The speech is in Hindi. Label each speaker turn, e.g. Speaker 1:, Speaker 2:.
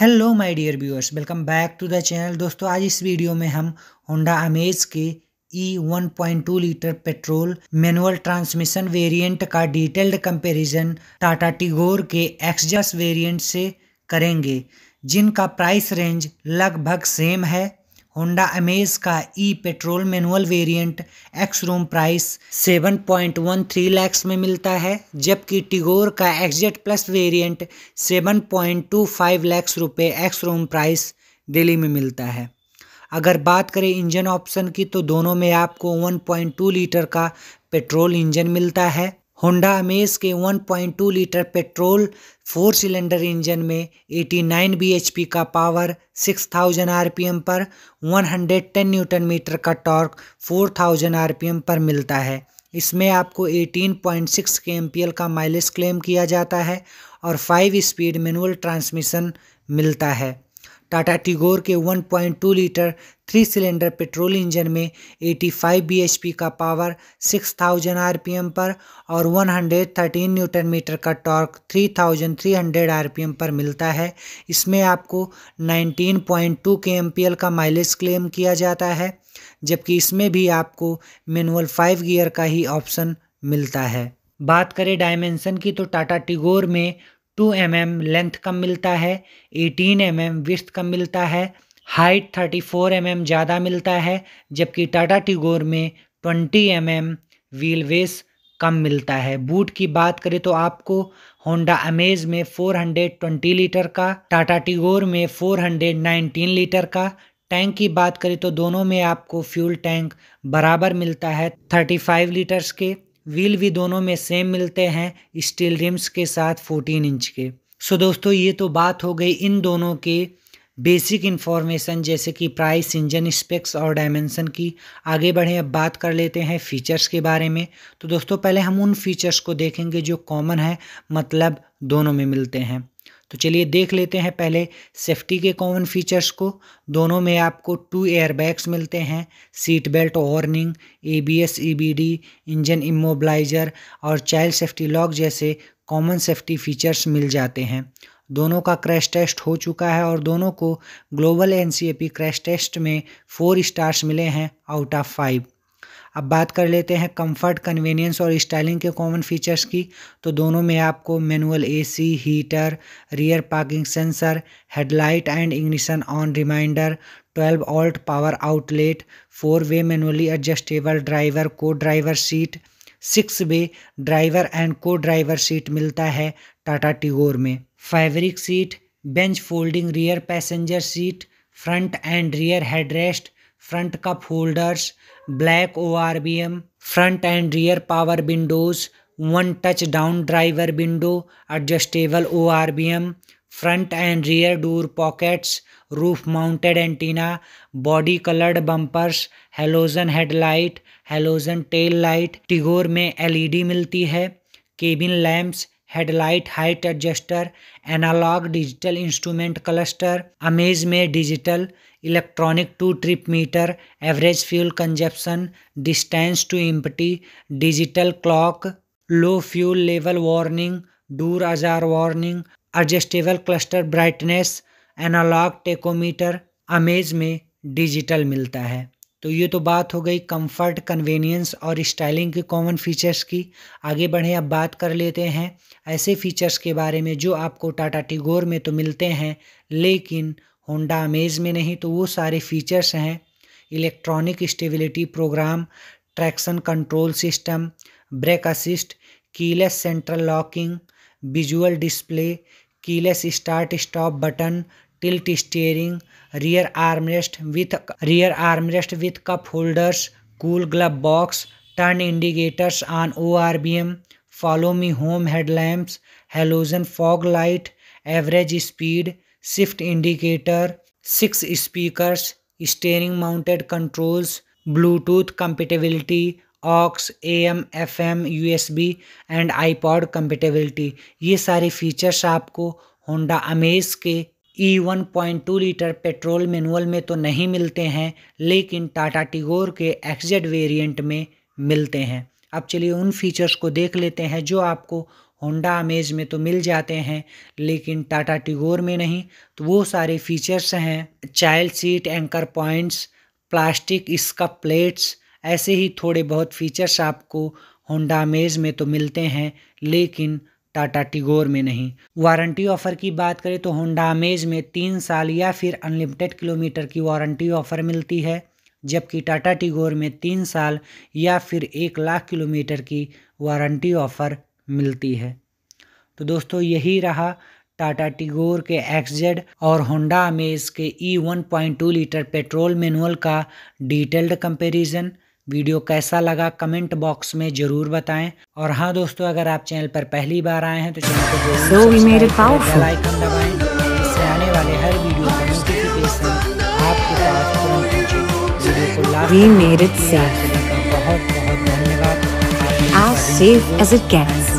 Speaker 1: hello my dear viewers welcome back to the channel दोस्तों आज इस वीडियो में हम होंडा अमेज के E 1.2 litre petrol manual transmission variant का डिटेल्ड कंपैरिजन टाटा टिगोर के एक्सजस वेरिएंट से करेंगे जिनका प्राइस रेंज लगभग सेम है होंडा अमेज का E petrol manual variant ex room price 7.13 lakhs में मिलता है जबकि टिगोर का एक्सजेट प्लस वेरिएंट 7.25 लैक्स रुपए एक्स रूम प्राइस दिल्ली में मिलता है अगर बात करें इंजन ऑप्शन की तो दोनों में आपको 1.2 लीटर का पेट्रोल इंजन मिलता है होंडा अमेज के 1.2 litre petrol four cylinder engine में 89 बीएचपी का पावर 6000 आरपीएम पर 110 न्यूटन मीटर का टॉर्क 4000 आरपीएम पर मिलता है इसमें आपको 18.6 के का माइलेज क्लेम किया जाता है और 5 स्पीड मैनुअल ट्रांसमिशन मिलता है टाटा टिगोर के 1.2 litre three cylinder petrol engine में 85 bhp का पावर 6000 आरपीएम पर और 113 न्यूटन मीटर का टॉर्क 3300 आरपीएम पर मिलता है इसमें आपको 19.2 के का माइलेज क्लेम किया जाता है जबकि इसमें भी आपको मैनुअल फाइव गियर का ही ऑप्शन मिलता है बात करें डायमेंसन की तो टाटा टिगोर में टू एम एम लेंथ कम मिलता है एटीन एम एम विस्थ कम मिलता है height thirty four M M ज़्यादा मिलता है जबकि टाटा टिगोर में ट्वेंटी एम एम व्हील वेस कम मिलता है बूट की बात करें तो आपको होंडा अमेज में फोर हंड्रेड ट्वेंटी लीटर का टाटा टिगोर में फोर हंड्रेड नाइनटीन लीटर का टैंक की बात करें तो दोनों में आपको फ्यूल टैंक बराबर मिलता है थर्टी फाइव लीटर्स के व्हील भी दोनों में सेम मिलते हैं स्टील रिम्स के साथ 14 इंच के सो दोस्तों ये तो बात हो गई इन दोनों के बेसिक इन्फॉर्मेशन जैसे कि प्राइस इंजन स्पेक्स और डायमेंसन की आगे बढ़ें अब बात कर लेते हैं फ़ीचर्स के बारे में तो दोस्तों पहले हम उन फीचर्स को देखेंगे जो कॉमन है मतलब दोनों में मिलते हैं तो चलिए देख लेते हैं पहले सेफ्टी के कॉमन फीचर्स को दोनों में आपको टू एयरबैग्स मिलते हैं seat belt warning ABS EBD engine immobiliser और चाइल्ड सेफ्टी लॉक जैसे कॉमन सेफ्टी फीचर्स मिल जाते हैं दोनों का क्रैश टेस्ट हो चुका है और दोनों को ग्लोबल एन क्रैश टेस्ट में फ़ोर स्टार्स मिले हैं आउट ऑफ फाइव अब बात कर लेते हैं कंफर्ट कन्वीनियंस और स्टाइलिंग के कॉमन फीचर्स की तो दोनों में आपको manual AC, heater rear parking sensor headlight and ignition on reminder 12 volt power outlet four way manually adjustable driver co-driver seat six way driver and co-driver seat मिलता है टाटा टिगोर में fabric seat bench folding rear passenger seat front and rear headrest front cup holders black O front and rear power windows one touch down driver window adjustable O front and rear door pockets roof mounted antenna body coloured bumpers halogen headlight halogen tail light Tigor में एलईडी e मिलती है cabin lamps headlight height adjuster analogue digital instrument cluster Amaze में digital electronic two trip meter average fuel consumption distance to empty digital clock low fuel level warning door ajar warning adjustable cluster brightness analogue tachometer Amaze में डिजिटल मिलता है तो ये तो बात हो गई कंफर्ट कन्वीनियंस और स्टाइलिंग के कॉमन फीचर्स की आगे बढ़ें अब बात कर लेते हैं ऐसे फीचर्स के बारे में जो आपको टाटा टिगोर में तो मिलते हैं लेकिन होंडा अमेज में नहीं तो वो सारे फीचर्स हैं electronic stability program traction control system brake assist keyless central locking visual display keyless start stop button tilt steering rear armrest with rear armrest with cup holders cool glove box turn indicators on O R B M follow me home headlamps halogen fog light average speed shift indicator six speakers steering mounted controls Bluetooth compatibility aux A M F M U S B and I iPod compatibility ये सारे फीचर्स आपको होंडा अमेज के E one point two litre petrol manual में तो नहीं मिलते हैं लेकिन टाटा टिगोर के एक्सजेड वेरिएंट में मिलते हैं अब चलिए उन फीचर्स को देख लेते हैं जो आपको होंडा अमेज में तो मिल जाते हैं लेकिन टाटा टिगोर में नहीं तो वो सारे फीचर्स हैं child seat anchor points plastic इसका प्लेट्स ऐसे ही थोड़े बहुत फीचर्स आपको होंडा अमेज में तो मिलते हैं लेकिन टाटा टिगोर में नहीं वारंटी ऑफ़र की बात करें तो होंडा अमेज में तीन साल या फिर अनलिमिटेड किलोमीटर की वारंटी ऑफ़र मिलती है जबकि टाटा टिगोर में तीन साल या फिर एक लाख किलोमीटर की वारंटी ऑफ़र मिलती है तो दोस्तों यही रहा टाटा टिगोर के एक्स और होंडा अमेज के E one litre petrol manual का डिटेल्ड कंपेरिज़न वीडियो कैसा लगा कमेंट बॉक्स में ज़रूर बताएं और हाँ दोस्तों अगर आप चैनल पर पहली बार आए हैं तो चैनल को जरूर आइकन दबाएं इससे आने वाले हर वीडियो का नोटिफिकेशन आपके पास बहुत बहुत धन्यवाद